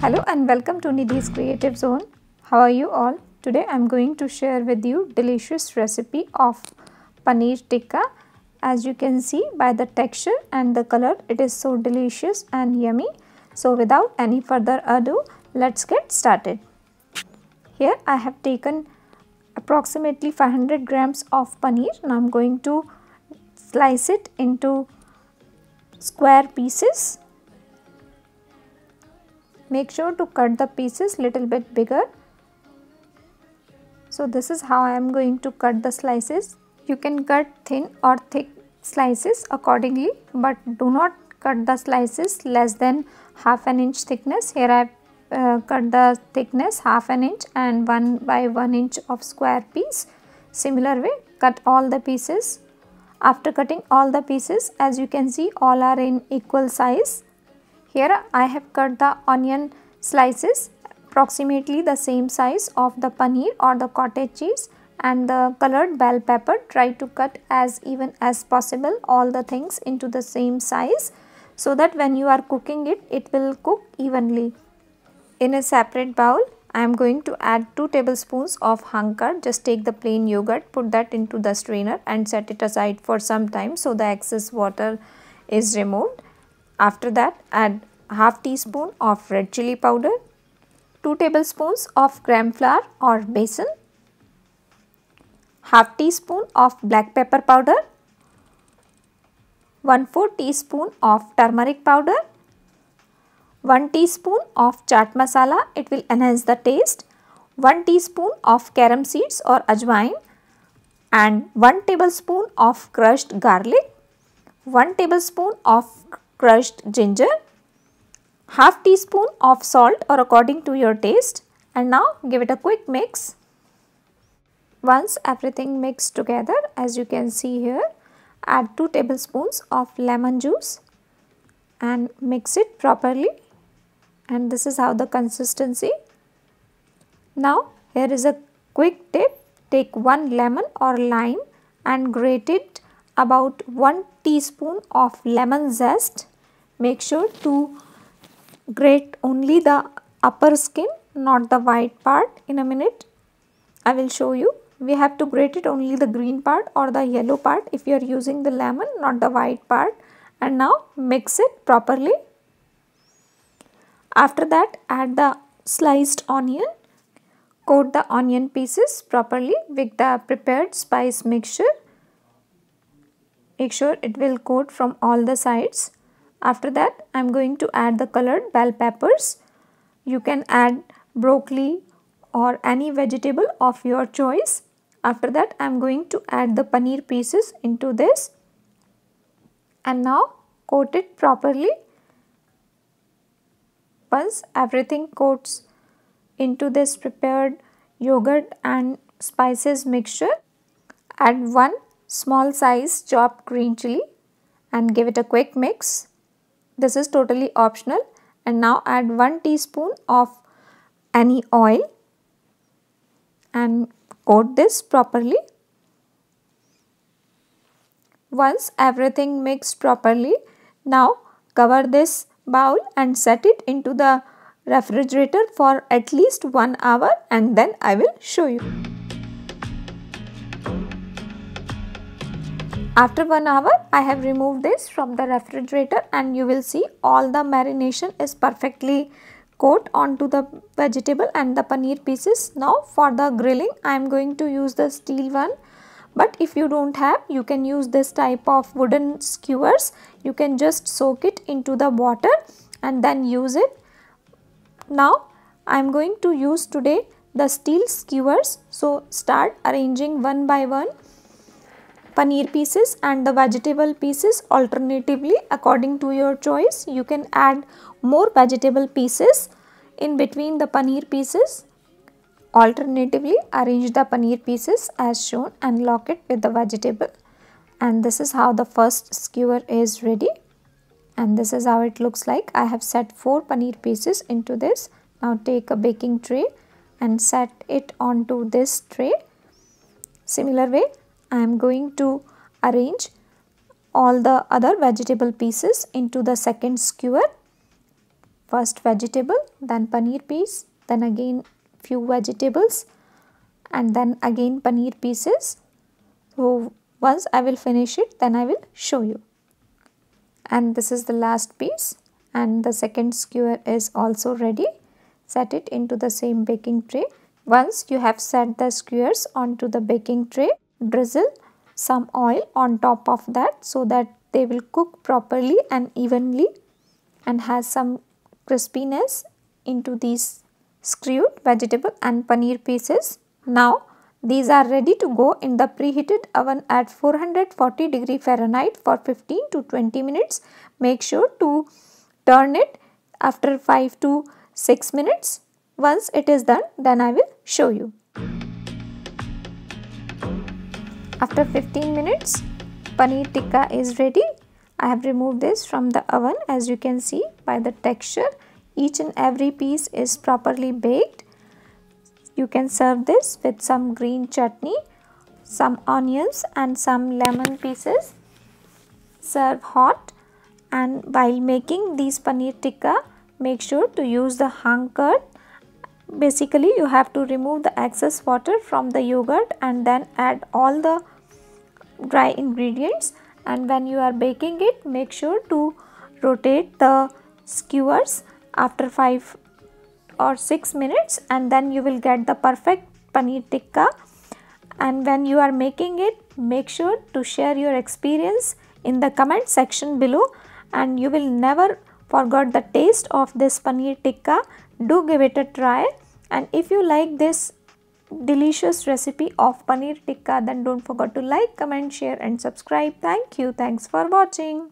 Hello and welcome to Nidhi's Creative Zone. How are you all? Today I am going to share with you delicious recipe of paneer tikka. As you can see by the texture and the color it is so delicious and yummy. So without any further ado let's get started. Here I have taken approximately 500 grams of paneer and I am going to slice it into square pieces Make sure to cut the pieces little bit bigger. So this is how I am going to cut the slices. You can cut thin or thick slices accordingly but do not cut the slices less than half an inch thickness. Here I have uh, cut the thickness half an inch and 1 by 1 inch of square piece. Similar way cut all the pieces. After cutting all the pieces as you can see all are in equal size. Here I have cut the onion slices approximately the same size of the paneer or the cottage cheese and the colored bell pepper try to cut as even as possible all the things into the same size so that when you are cooking it it will cook evenly. In a separate bowl I am going to add 2 tablespoons of hunkar. Just take the plain yogurt, put that into the strainer and set it aside for some time so the excess water is removed. After that add half teaspoon of red chilli powder, 2 tablespoons of gram flour or besan, half teaspoon of black pepper powder, 1 4 teaspoon of turmeric powder, 1 teaspoon of chaat masala, it will enhance the taste, 1 teaspoon of carom seeds or ajwain and 1 tablespoon of crushed garlic, 1 tablespoon of crushed ginger, half teaspoon of salt or according to your taste and now give it a quick mix. Once everything mixed together as you can see here, add 2 tablespoons of lemon juice and mix it properly and this is how the consistency. Now here is a quick tip, take one lemon or lime and grate it about 1 teaspoon of lemon zest. Make sure to grate only the upper skin not the white part in a minute. I will show you. We have to grate it only the green part or the yellow part if you are using the lemon not the white part and now mix it properly. After that add the sliced onion. Coat the onion pieces properly with the prepared spice mixture. Make sure it will coat from all the sides. After that, I am going to add the colored bell peppers. You can add broccoli or any vegetable of your choice. After that, I am going to add the paneer pieces into this. And now coat it properly. Once everything coats into this prepared yogurt and spices mixture, add 1 small size chopped green chili and give it a quick mix. This is totally optional and now add 1 teaspoon of any oil and coat this properly. Once everything mixed properly, now cover this bowl and set it into the refrigerator for at least 1 hour and then I will show you. After 1 hour I have removed this from the refrigerator and you will see all the marination is perfectly coat onto the vegetable and the paneer pieces. Now for the grilling I am going to use the steel one but if you don't have you can use this type of wooden skewers. You can just soak it into the water and then use it. Now I am going to use today the steel skewers. So start arranging one by one paneer pieces and the vegetable pieces alternatively according to your choice you can add more vegetable pieces in between the paneer pieces alternatively arrange the paneer pieces as shown and lock it with the vegetable and this is how the first skewer is ready and this is how it looks like I have set 4 paneer pieces into this now take a baking tray and set it onto this tray similar way I am going to arrange all the other vegetable pieces into the second skewer. First vegetable, then paneer piece, then again few vegetables and then again paneer pieces. So once I will finish it then I will show you. And this is the last piece and the second skewer is also ready. Set it into the same baking tray. Once you have set the skewers onto the baking tray, drizzle some oil on top of that so that they will cook properly and evenly and has some crispiness into these screwed vegetable and paneer pieces. Now these are ready to go in the preheated oven at 440 degree Fahrenheit for 15 to 20 minutes. Make sure to turn it after 5 to 6 minutes. Once it is done then I will show you. After 15 minutes, paneer tikka is ready. I have removed this from the oven as you can see by the texture. Each and every piece is properly baked. You can serve this with some green chutney, some onions and some lemon pieces. Serve hot and while making these paneer tikka, make sure to use the hung curd basically you have to remove the excess water from the yogurt and then add all the dry ingredients and when you are baking it make sure to rotate the skewers after 5 or 6 minutes and then you will get the perfect paneer tikka and when you are making it make sure to share your experience in the comment section below and you will never forgot the taste of this paneer tikka do give it a try and if you like this delicious recipe of paneer tikka then don't forget to like comment share and subscribe thank you thanks for watching